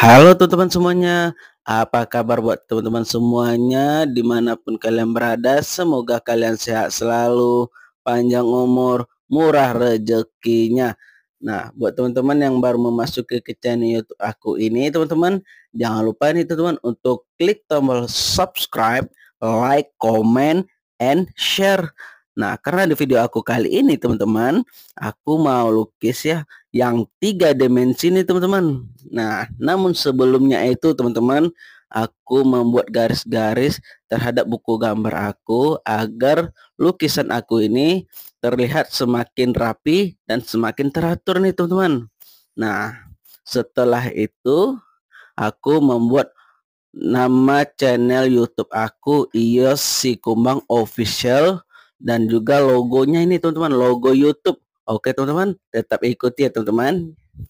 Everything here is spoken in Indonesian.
Halo teman-teman semuanya, apa kabar buat teman-teman semuanya dimanapun kalian berada, semoga kalian sehat selalu, panjang umur, murah rezekinya. Nah, buat teman-teman yang baru memasuki ke channel YouTube aku ini, teman-teman, jangan lupa nih teman-teman untuk klik tombol subscribe, like, comment, and share. Nah, karena di video aku kali ini, teman-teman, aku mau lukis ya yang tiga dimensi ini teman-teman. Nah, namun sebelumnya itu teman-teman, aku membuat garis-garis terhadap buku gambar aku agar lukisan aku ini terlihat semakin rapi dan semakin teratur nih teman-teman. Nah, setelah itu aku membuat nama channel YouTube aku Ios Si Kumbang Official dan juga logonya ini teman-teman logo YouTube Oke teman-teman, tetap ikuti ya teman-teman.